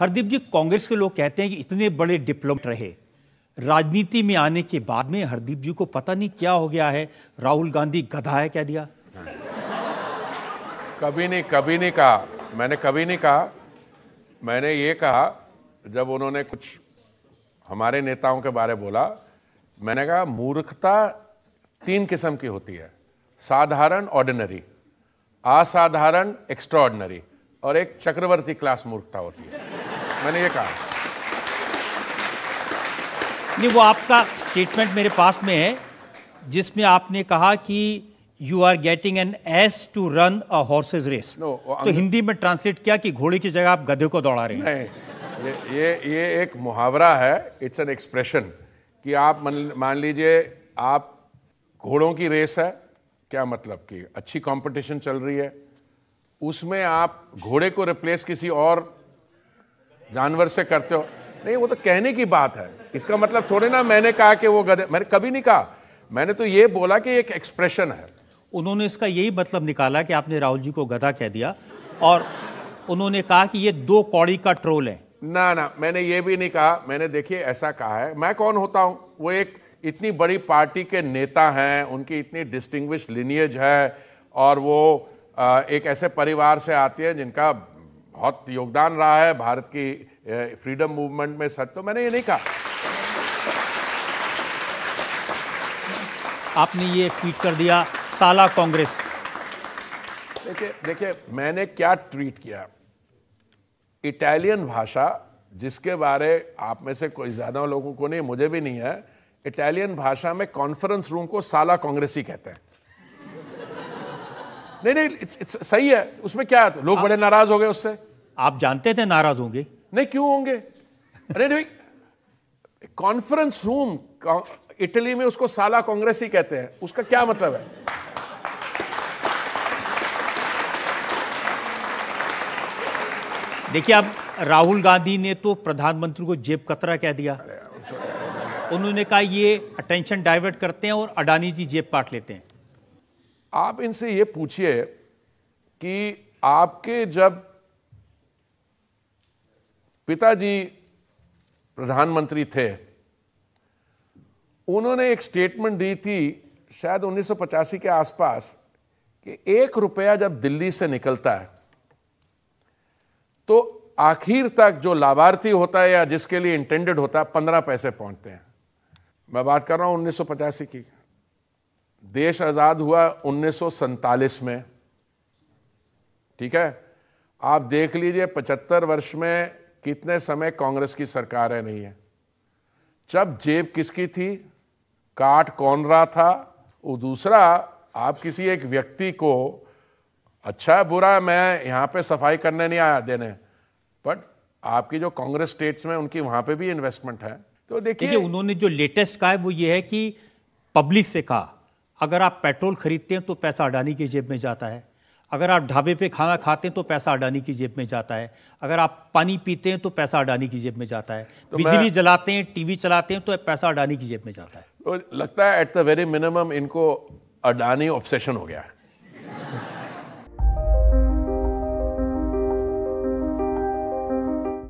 हरदीप जी कांग्रेस के लोग कहते हैं कि इतने बड़े डिप्लोमेट रहे राजनीति में आने के बाद में हरदीप जी को पता नहीं क्या हो गया है राहुल गांधी गधा है कह दिया कभी नहीं कभी नहीं कहा मैंने कभी नहीं कहा मैंने ये कहा जब उन्होंने कुछ हमारे नेताओं के बारे बोला मैंने कहा मूर्खता तीन किस्म की होती है साधारण ऑर्डिनरी असाधारण एक्स्ट्रॉर्डनरी और एक चक्रवर्ती क्लास मूर्खता होती है मैंने ये कहा नहीं वो आपका स्टेटमेंट मेरे पास में है जिसमें आपने कहा कि you are getting an S to run a horses race तो हिंदी में ट्रांसलेट किया कि घोड़े की जगह आप गधे को दौड़ा रहे हैं नहीं ये ये एक मुहावरा है इट्स एन एक्सप्रेशन कि आप मान लीजिए आप घोड़ों की रेस है क्या मतलब कि अच्छी कंपटीशन चल रही है उसमें आप घोड़े को रिप्लेस किसी और जानवर से करते हो नहीं वो तो कहने की बात है इसका मतलब थोड़े ना मैंने कहा कि वो गधे मैंने कभी नहीं कहा मैंने तो ये बोला कि एक एक्सप्रेशन है उन्होंने इसका यही मतलब निकाला कि आपने राहुल जी को गधा कह दिया और उन्होंने कहा कि ये दो कौड़ी का ट्रोल है ना ना मैंने ये भी नहीं कहा मैंने देखिए ऐसा कहा है मैं कौन होता हूँ वो एक इतनी बड़ी पार्टी के नेता हैं उनकी इतनी डिस्टिंग्विश लिनियज है और वो एक ऐसे परिवार से आती है जिनका बहुत योगदान रहा है भारत की फ्रीडम मूवमेंट में सच तो मैंने ये नहीं कहा आपने ये ट्वीट कर दिया साला कांग्रेस देखिए देखिए मैंने क्या ट्वीट किया इटालियन भाषा जिसके बारे आप में से कोई ज़्यादा लोगों को नहीं मुझे भी नहीं है इटालियन भाषा में कॉन्फ्रेंस रूम को साला कांग्रेस ही कहते हैं नहीं नहीं इट्स, सही है उसमें क्या है तो लोग हाँ। बड़े नाराज हो गए उससे आप जानते थे नाराज होंगे नहीं क्यों होंगे अरे भाई कॉन्फ्रेंस रूम इटली में उसको साला कांग्रेस ही कहते हैं उसका क्या मतलब है देखिए अब राहुल गांधी ने तो प्रधानमंत्री को जेब कतरा कह दिया उन्होंने कहा ये अटेंशन डाइवर्ट करते हैं और अडानी जी जेब काट लेते हैं आप इनसे ये पूछिए कि आपके जब पिताजी प्रधानमंत्री थे उन्होंने एक स्टेटमेंट दी थी शायद उन्नीस के आसपास कि एक रुपया जब दिल्ली से निकलता है तो आखिर तक जो लाभार्थी होता है या जिसके लिए इंटेंडेड होता है पंद्रह पैसे पहुंचते हैं मैं बात कर रहा हूं उन्नीस की देश आज़ाद हुआ उन्नीस में ठीक है आप देख लीजिए पचहत्तर वर्ष में कितने समय कांग्रेस की सरकार है नहीं है जब जेब किसकी थी काट कौन रहा था वो दूसरा आप किसी एक व्यक्ति को अच्छा बुरा मैं यहाँ पे सफाई करने नहीं आया देने बट आपकी जो कांग्रेस स्टेट्स में उनकी वहाँ पे भी इन्वेस्टमेंट है तो देखिए उन्होंने जो लेटेस्ट कहा है वो ये है कि पब्लिक से कहा अगर आप पेट्रोल खरीदते हैं तो पैसा अडानी की जेब में जाता है अगर आप ढाबे पे खाना खाते हैं तो पैसा अडानी की जेब में जाता है अगर आप पानी पीते हैं तो पैसा अडानी की जेब में जाता है तो बिजली जलाते हैं टीवी चलाते हैं तो पैसा अडानी की जेब में जाता है तो लगता है एट द वेरी मिनिमम इनको अडानी ऑब्सेशन हो गया है